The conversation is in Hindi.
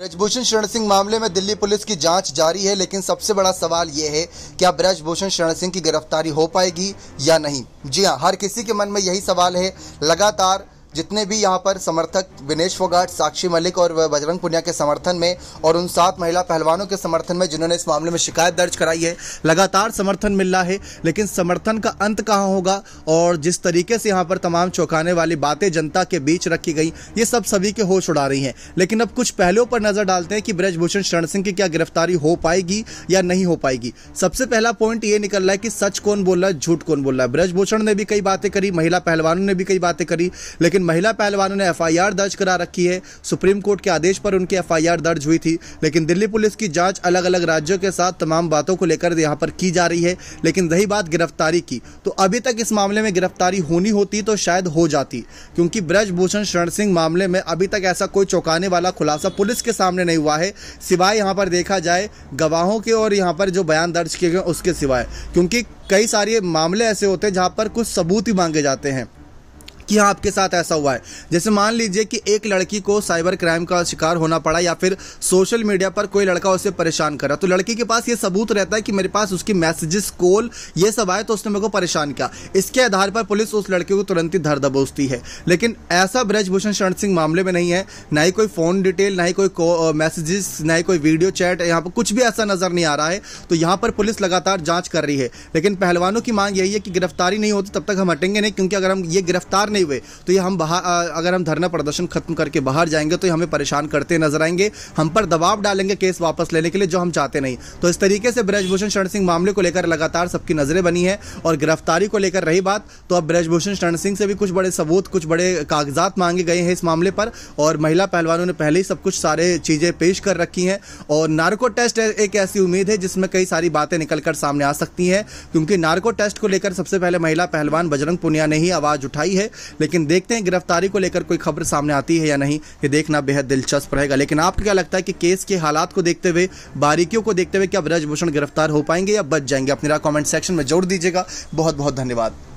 ब्रजभूषण शरण सिंह मामले में दिल्ली पुलिस की जांच जारी है लेकिन सबसे बड़ा सवाल ये है क्या ब्रजभूषण शरण सिंह की गिरफ्तारी हो पाएगी या नहीं जी हाँ हर किसी के मन में यही सवाल है लगातार जितने भी यहाँ पर समर्थक विनेश फोगाट साक्षी मलिक और बजरंग पुनिया के समर्थन में और उन सात महिला पहलवानों के समर्थन में जिन्होंने इस मामले में शिकायत दर्ज कराई है लगातार समर्थन मिल रहा है लेकिन समर्थन का अंत कहाँ होगा और जिस तरीके से यहाँ पर तमाम चौंकाने वाली बातें जनता के बीच रखी गई ये सब सभी के होश उड़ा रही हैं लेकिन अब कुछ पहलुओं पर नजर डालते हैं कि ब्रजभूषण शरण सिंह की क्या गिरफ्तारी हो पाएगी या नहीं हो पाएगी सबसे पहला पॉइंट ये निकल रहा है कि सच कौन बोल रहा है झूठ कौन बोल रहा है ब्रजभूषण ने भी कई बातें करी महिला पहलवानों ने भी कई बातें करी लेकिन लेकिन महिला पहलवानों ने एफआईआर दर्ज करा रखी है सुप्रीम कोर्ट के आदेश पर उनकी एफआईआर दर्ज हुई थी लेकिन दिल्ली पुलिस की जाँच अलग अलग राज्यों के साथ तमाम बातों को लेकर यहाँ पर की जा रही है लेकिन रही बात गिरफ्तारी की तो अभी तक इस मामले में गिरफ्तारी होनी होती तो शायद हो जाती क्योंकि ब्रजभूषण शरण सिंह मामले में अभी तक ऐसा कोई चौंकाने वाला खुलासा पुलिस के सामने नहीं हुआ है सिवाय यहाँ पर देखा जाए गवाहों के और यहाँ पर जो बयान दर्ज किए गए उसके सिवाय क्योंकि कई सारे मामले ऐसे होते हैं जहाँ पर कुछ सबूत ही मांगे जाते हैं कि हाँ आपके साथ ऐसा हुआ है जैसे मान लीजिए कि एक लड़की को साइबर क्राइम का शिकार होना पड़ा या फिर सोशल मीडिया पर कोई लड़का उसे परेशान करा तो लड़की के पास ये सबूत रहता है कि मेरे पास उसकी मैसेजेस कॉल ये सब आए तो उसने मेरे को परेशान किया इसके आधार पर पुलिस उस लड़के को तुरंत ही धर दबोचती है लेकिन ऐसा ब्रजभूषण शरण सिंह मामले में नहीं है ना ही कोई फ़ोन डिटेल ना ही कोई मैसेजेस ना ही कोई वीडियो चैट यहाँ पर कुछ भी ऐसा नज़र नहीं आ रहा है तो यहाँ पर पुलिस लगातार जाँच कर रही है लेकिन पहलवानों की मांग यही है कि गिरफ्तारी नहीं होती तब तक हम हटेंगे नहीं क्योंकि अगर हम ये गिरफ्तार नहीं हुए तो ये हम बाहर अगर हम धरना प्रदर्शन खत्म करके बाहर जाएंगे तो ये हमें परेशान करते नजर आएंगे हम पर दबाव डालेंगे केस वापस लेने के लिए जो हम चाहते नहीं तो इस तरीके से ब्रजभूषण शरण सिंह मामले को लेकर लगातार सबकी नजरें बनी है और गिरफ्तारी को लेकर रही बात तो अब ब्रजभूषण शरण सिंह से भी कुछ बड़े सबूत कुछ बड़े कागजात मांगे गए हैं इस मामले पर और महिला पहलवानों ने पहले ही सब कुछ सारे चीज़ें पेश कर रखी हैं और नार्को टेस्ट एक ऐसी उम्मीद है जिसमें कई सारी बातें निकलकर सामने आ सकती हैं क्योंकि नार्को टेस्ट को लेकर सबसे पहले महिला पहलवान बजरंग पुनिया ने ही आवाज़ उठाई है लेकिन देखते हैं गिरफ्तारी को लेकर कोई खबर सामने आती है या नहीं ये देखना बेहद दिलचस्प रहेगा लेकिन आपको क्या लगता है कि केस के हालात को देखते हुए बारीकियों को देखते हुए क्या ब्रजभूषण गिरफ्तार हो पाएंगे या बच जाएंगे अपने कॉमेंट सेक्शन में जोड़ दीजिएगा बहुत बहुत धन्यवाद